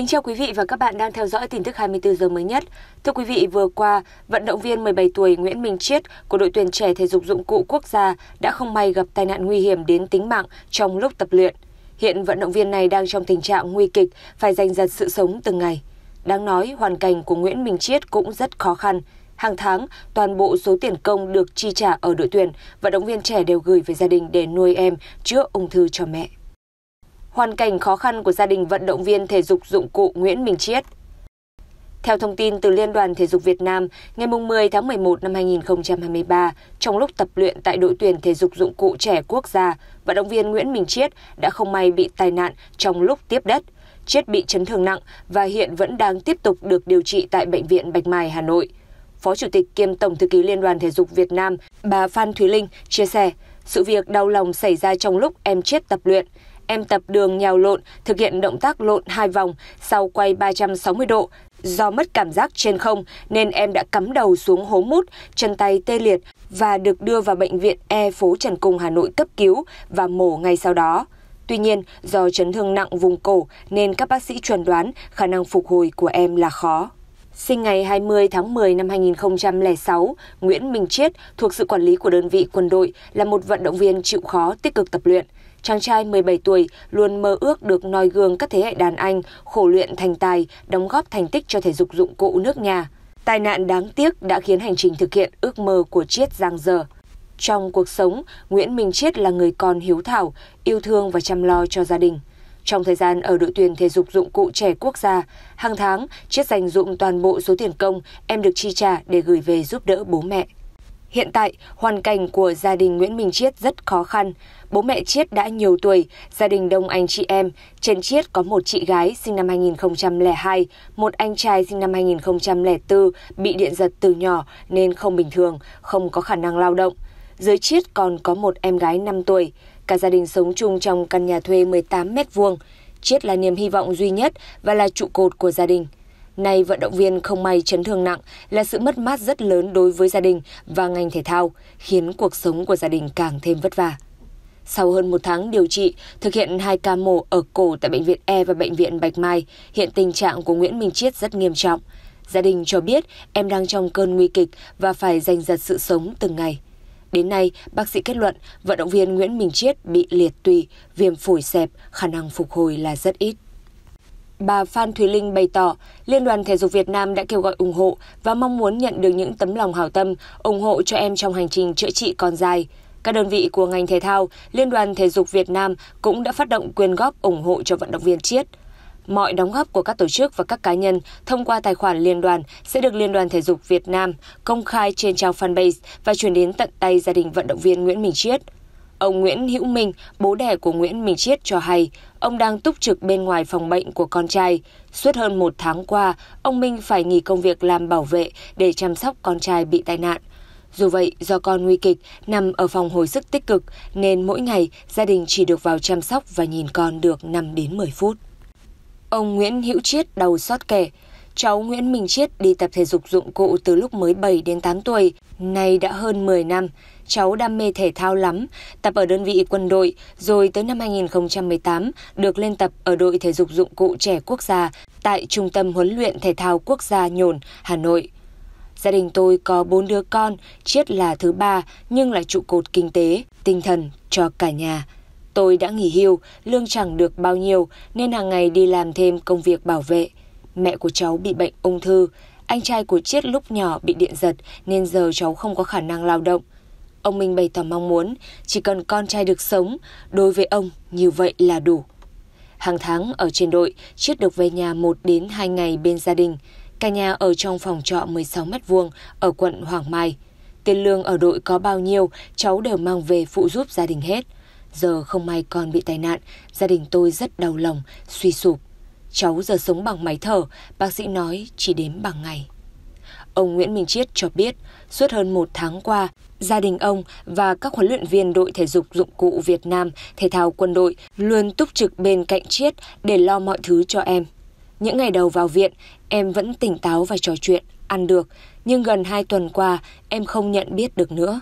Kính chào quý vị và các bạn đang theo dõi tin tức 24 giờ mới nhất. Thưa quý vị, vừa qua, vận động viên 17 tuổi Nguyễn Minh Chiết của đội tuyển trẻ thể dục dụng cụ quốc gia đã không may gặp tai nạn nguy hiểm đến tính mạng trong lúc tập luyện. Hiện vận động viên này đang trong tình trạng nguy kịch, phải giành giật sự sống từng ngày. Đáng nói, hoàn cảnh của Nguyễn Minh Chiết cũng rất khó khăn. Hàng tháng, toàn bộ số tiền công được chi trả ở đội tuyển, vận động viên trẻ đều gửi về gia đình để nuôi em chữa ung thư cho mẹ hoàn cảnh khó khăn của gia đình vận động viên thể dục dụng cụ Nguyễn Minh Chiết. Theo thông tin từ Liên đoàn Thể dục Việt Nam, ngày 10 tháng 11 năm 2023, trong lúc tập luyện tại đội tuyển thể dục dụng cụ trẻ quốc gia, vận động viên Nguyễn Minh Chiết đã không may bị tai nạn trong lúc tiếp đất. Chiết bị chấn thương nặng và hiện vẫn đang tiếp tục được điều trị tại Bệnh viện Bạch Mai, Hà Nội. Phó Chủ tịch kiêm Tổng Thư ký Liên đoàn Thể dục Việt Nam, bà Phan Thúy Linh chia sẻ, sự việc đau lòng xảy ra trong lúc em chết tập luyện – em tập đường nhào lộn, thực hiện động tác lộn hai vòng, sau quay 360 độ. Do mất cảm giác trên không nên em đã cắm đầu xuống hố mút, chân tay tê liệt và được đưa vào bệnh viện E phố Trần Cung Hà Nội cấp cứu và mổ ngay sau đó. Tuy nhiên, do chấn thương nặng vùng cổ nên các bác sĩ chuẩn đoán khả năng phục hồi của em là khó. Sinh ngày 20 tháng 10 năm 2006, Nguyễn Minh Chiết thuộc sự quản lý của đơn vị quân đội là một vận động viên chịu khó tích cực tập luyện chàng trai 17 tuổi luôn mơ ước được noi gương các thế hệ đàn anh, khổ luyện thành tài, đóng góp thành tích cho thể dục dụng cụ nước nhà. Tai nạn đáng tiếc đã khiến hành trình thực hiện ước mơ của Chiết giang dở. Trong cuộc sống, Nguyễn Minh Chiết là người con hiếu thảo, yêu thương và chăm lo cho gia đình. Trong thời gian ở đội tuyển thể dục dụng cụ trẻ quốc gia, hàng tháng Chiết dành dụng toàn bộ số tiền công em được chi trả để gửi về giúp đỡ bố mẹ. Hiện tại, hoàn cảnh của gia đình Nguyễn Minh Chiết rất khó khăn. Bố mẹ Chiết đã nhiều tuổi, gia đình đông anh chị em. Trên Chiết có một chị gái sinh năm 2002, một anh trai sinh năm 2004 bị điện giật từ nhỏ nên không bình thường, không có khả năng lao động. Dưới Chiết còn có một em gái 5 tuổi. Cả gia đình sống chung trong căn nhà thuê 18 mét vuông. Chiết là niềm hy vọng duy nhất và là trụ cột của gia đình. Nay vận động viên không may chấn thương nặng là sự mất mát rất lớn đối với gia đình và ngành thể thao, khiến cuộc sống của gia đình càng thêm vất vả. Sau hơn một tháng điều trị, thực hiện hai ca mổ ở cổ tại Bệnh viện E và Bệnh viện Bạch Mai, hiện tình trạng của Nguyễn Minh Chiết rất nghiêm trọng. Gia đình cho biết em đang trong cơn nguy kịch và phải giành giật sự sống từng ngày. Đến nay, bác sĩ kết luận vận động viên Nguyễn Minh Chiết bị liệt tùy, viêm phổi xẹp, khả năng phục hồi là rất ít bà Phan Thùy Linh bày tỏ, Liên đoàn Thể dục Việt Nam đã kêu gọi ủng hộ và mong muốn nhận được những tấm lòng hảo tâm ủng hộ cho em trong hành trình chữa trị còn dài. Các đơn vị của ngành thể thao, Liên đoàn Thể dục Việt Nam cũng đã phát động quyên góp ủng hộ cho vận động viên Chiết. Mọi đóng góp của các tổ chức và các cá nhân thông qua tài khoản liên đoàn sẽ được Liên đoàn Thể dục Việt Nam công khai trên trang fanpage và chuyển đến tận tay gia đình vận động viên Nguyễn Minh Chiết. Ông Nguyễn Hữu Minh, bố đẻ của Nguyễn Minh Chiết cho hay, ông đang túc trực bên ngoài phòng bệnh của con trai. Suốt hơn một tháng qua, ông Minh phải nghỉ công việc làm bảo vệ để chăm sóc con trai bị tai nạn. Dù vậy, do con nguy kịch nằm ở phòng hồi sức tích cực nên mỗi ngày gia đình chỉ được vào chăm sóc và nhìn con được 5 đến 10 phút. Ông Nguyễn Hữu Chiết đầu xót kể, cháu Nguyễn Minh Chiết đi tập thể dục dụng cụ từ lúc mới 7 đến 8 tuổi, nay đã hơn 10 năm, cháu đam mê thể thao lắm, tập ở đơn vị quân đội, rồi tới năm 2018 được lên tập ở đội thể dục dụng cụ trẻ quốc gia tại Trung tâm huấn luyện thể thao quốc gia nhồn Hà Nội. Gia đình tôi có bốn đứa con, Chiết là thứ ba nhưng là trụ cột kinh tế, tinh thần cho cả nhà. Tôi đã nghỉ hưu, lương chẳng được bao nhiêu nên hàng ngày đi làm thêm công việc bảo vệ. Mẹ của cháu bị bệnh ung thư, anh trai của Chiết lúc nhỏ bị điện giật nên giờ cháu không có khả năng lao động. Ông Minh bày tỏ mong muốn chỉ cần con trai được sống, đối với ông như vậy là đủ. Hàng tháng ở trên đội, Chiết được về nhà 1 đến 2 ngày bên gia đình. Cả nhà ở trong phòng trọ 16 mét vuông ở quận Hoàng Mai. Tiền lương ở đội có bao nhiêu, cháu đều mang về phụ giúp gia đình hết. Giờ không may con bị tai nạn, gia đình tôi rất đau lòng, suy sụp. Cháu giờ sống bằng máy thở, bác sĩ nói chỉ đếm bằng ngày. Ông Nguyễn Minh Chiết cho biết, suốt hơn một tháng qua, gia đình ông và các huấn luyện viên đội thể dục dụng cụ Việt Nam, thể thao quân đội luôn túc trực bên cạnh Chiết để lo mọi thứ cho em. Những ngày đầu vào viện, em vẫn tỉnh táo và trò chuyện, ăn được, nhưng gần 2 tuần qua em không nhận biết được nữa.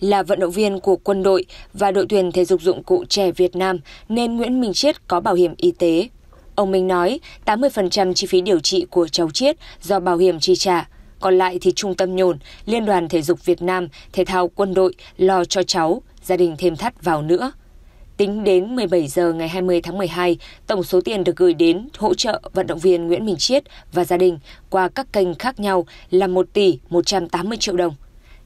Là vận động viên của quân đội và đội tuyển thể dục dụng cụ trẻ Việt Nam nên Nguyễn Minh Chiết có bảo hiểm y tế. Ông Minh nói 80% chi phí điều trị của cháu Chiết do bảo hiểm chi trả còn lại thì trung tâm nhồn, Liên đoàn Thể dục Việt Nam, Thể thao Quân đội lo cho cháu, gia đình thêm thắt vào nữa. Tính đến 17 giờ ngày 20 tháng 12, tổng số tiền được gửi đến hỗ trợ vận động viên Nguyễn Minh Chiết và gia đình qua các kênh khác nhau là 1 tỷ 180 triệu đồng.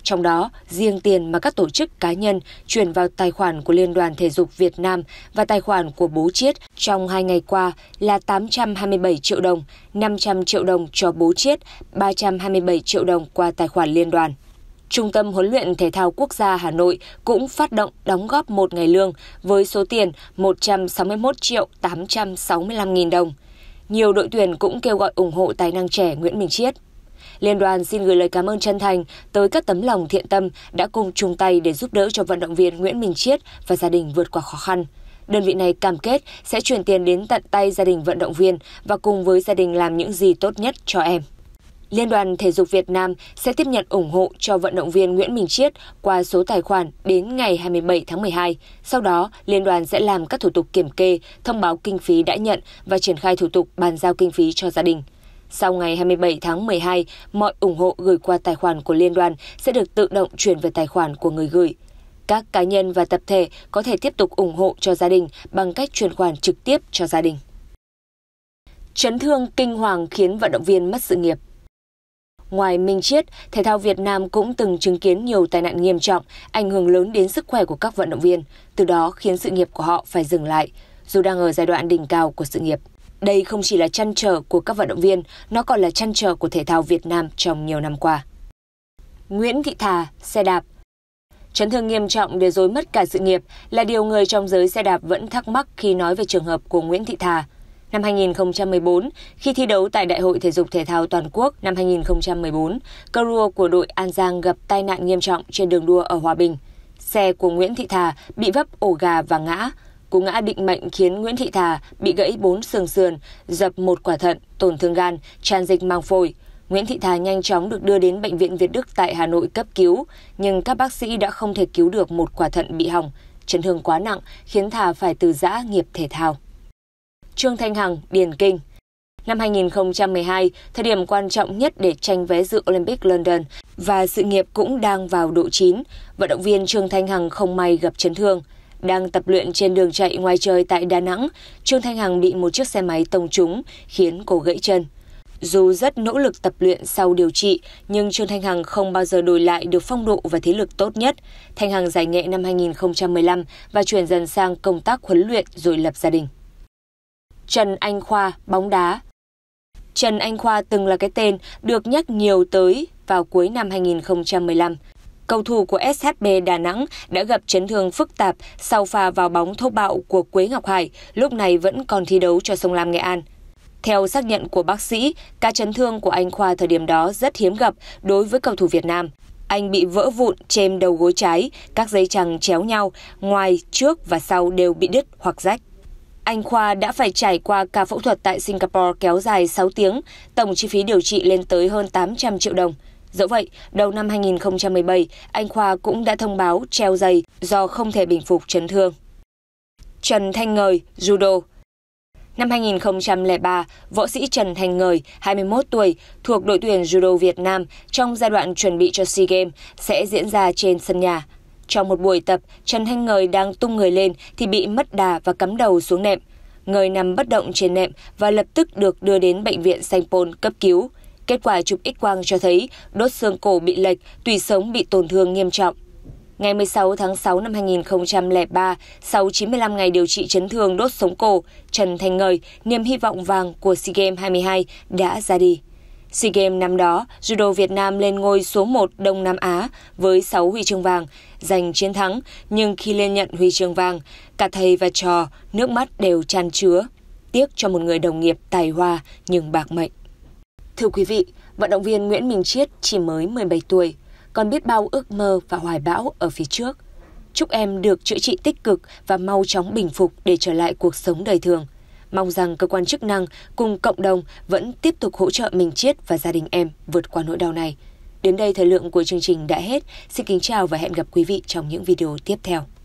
Trong đó, riêng tiền mà các tổ chức cá nhân chuyển vào tài khoản của Liên đoàn Thể dục Việt Nam và tài khoản của bố Chiết trong hai ngày qua là 827 triệu đồng, 500 triệu đồng cho bố Chiết, 327 triệu đồng qua tài khoản liên đoàn. Trung tâm huấn luyện thể thao quốc gia Hà Nội cũng phát động đóng góp một ngày lương với số tiền 161 triệu 865 nghìn đồng. Nhiều đội tuyển cũng kêu gọi ủng hộ tài năng trẻ Nguyễn Minh Chiết. Liên đoàn xin gửi lời cảm ơn chân thành tới các tấm lòng thiện tâm đã cùng chung tay để giúp đỡ cho vận động viên Nguyễn Minh Chiết và gia đình vượt qua khó khăn. Đơn vị này cam kết sẽ chuyển tiền đến tận tay gia đình vận động viên và cùng với gia đình làm những gì tốt nhất cho em. Liên đoàn Thể dục Việt Nam sẽ tiếp nhận ủng hộ cho vận động viên Nguyễn Minh Chiết qua số tài khoản đến ngày 27 tháng 12. Sau đó, Liên đoàn sẽ làm các thủ tục kiểm kê, thông báo kinh phí đã nhận và triển khai thủ tục bàn giao kinh phí cho gia đình. Sau ngày 27 tháng 12, mọi ủng hộ gửi qua tài khoản của liên đoàn sẽ được tự động chuyển về tài khoản của người gửi. Các cá nhân và tập thể có thể tiếp tục ủng hộ cho gia đình bằng cách chuyển khoản trực tiếp cho gia đình. Chấn thương kinh hoàng khiến vận động viên mất sự nghiệp. Ngoài Minh Chiết, thể thao Việt Nam cũng từng chứng kiến nhiều tai nạn nghiêm trọng, ảnh hưởng lớn đến sức khỏe của các vận động viên, từ đó khiến sự nghiệp của họ phải dừng lại, dù đang ở giai đoạn đỉnh cao của sự nghiệp. Đây không chỉ là chăn trở của các vận động viên, nó còn là chăn trở của thể thao Việt Nam trong nhiều năm qua. Nguyễn Thị Thà, xe đạp Chấn thương nghiêm trọng để dối mất cả sự nghiệp là điều người trong giới xe đạp vẫn thắc mắc khi nói về trường hợp của Nguyễn Thị Thà. Năm 2014, khi thi đấu tại Đại hội Thể dục Thể thao Toàn quốc năm 2014, cơ rua của đội An Giang gặp tai nạn nghiêm trọng trên đường đua ở Hòa Bình. Xe của Nguyễn Thị Thà bị vấp ổ gà và ngã, cú ngã định mệnh khiến Nguyễn Thị Thà bị gãy bốn xương sườn, dập một quả thận, tổn thương gan, tràn dịch màng phổi. Nguyễn Thị Thà nhanh chóng được đưa đến bệnh viện Việt Đức tại Hà Nội cấp cứu, nhưng các bác sĩ đã không thể cứu được một quả thận bị hỏng, chấn thương quá nặng khiến Thà phải từ giã nghiệp thể thao. Trương Thanh Hằng, Điền Kinh Năm 2012, thời điểm quan trọng nhất để tranh vé dự Olympic London và sự nghiệp cũng đang vào độ chín, vận động viên Trương Thanh Hằng không may gặp chấn thương – đang tập luyện trên đường chạy ngoài trời tại Đà Nẵng, Trương Thanh Hằng bị một chiếc xe máy tông trúng, khiến cô gãy chân. Dù rất nỗ lực tập luyện sau điều trị, nhưng Trương Thanh Hằng không bao giờ đổi lại được phong độ và thế lực tốt nhất. Thanh Hằng giải nghệ năm 2015 và chuyển dần sang công tác huấn luyện rồi lập gia đình. Trần Anh Khoa, bóng đá Trần Anh Khoa từng là cái tên được nhắc nhiều tới vào cuối năm 2015 cầu thủ của SHB Đà Nẵng đã gặp chấn thương phức tạp sau pha vào bóng thô bạo của Quế Ngọc Hải, lúc này vẫn còn thi đấu cho Sông Lam Nghệ An. Theo xác nhận của bác sĩ, ca chấn thương của anh Khoa thời điểm đó rất hiếm gặp đối với cầu thủ Việt Nam. Anh bị vỡ vụn trên đầu gối trái, các dây chằng chéo nhau, ngoài, trước và sau đều bị đứt hoặc rách. Anh Khoa đã phải trải qua ca phẫu thuật tại Singapore kéo dài 6 tiếng, tổng chi phí điều trị lên tới hơn 800 triệu đồng. Dẫu vậy, đầu năm 2017, anh Khoa cũng đã thông báo treo giày do không thể bình phục chấn thương. Trần Thanh Ngời, Judo Năm 2003, võ sĩ Trần thanh Ngời, 21 tuổi, thuộc đội tuyển Judo Việt Nam trong giai đoạn chuẩn bị cho SEA Games sẽ diễn ra trên sân nhà. Trong một buổi tập, Trần Thanh Ngời đang tung người lên thì bị mất đà và cắm đầu xuống nệm. Ngời nằm bất động trên nệm và lập tức được đưa đến bệnh viện Sanh Pôn cấp cứu. Kết quả chụp x-quang cho thấy đốt xương cổ bị lệch, tủy sống bị tổn thương nghiêm trọng. Ngày 16 tháng 6 năm 2003, sau 95 ngày điều trị chấn thương đốt sống cổ, Trần Thành Ngời, niềm hy vọng vàng của SEA Games 22 đã ra đi. SEA Games năm đó, Judo Việt Nam lên ngôi số 1 Đông Nam Á với 6 huy chương vàng, giành chiến thắng, nhưng khi lên nhận huy chương vàng, cả thầy và trò, nước mắt đều tràn chứa. Tiếc cho một người đồng nghiệp tài hoa nhưng bạc mệnh. Thưa quý vị, vận động viên Nguyễn Minh Chiết chỉ mới 17 tuổi, còn biết bao ước mơ và hoài bão ở phía trước. Chúc em được chữa trị tích cực và mau chóng bình phục để trở lại cuộc sống đời thường. Mong rằng cơ quan chức năng cùng cộng đồng vẫn tiếp tục hỗ trợ Minh Chiết và gia đình em vượt qua nỗi đau này. Đến đây thời lượng của chương trình đã hết. Xin kính chào và hẹn gặp quý vị trong những video tiếp theo.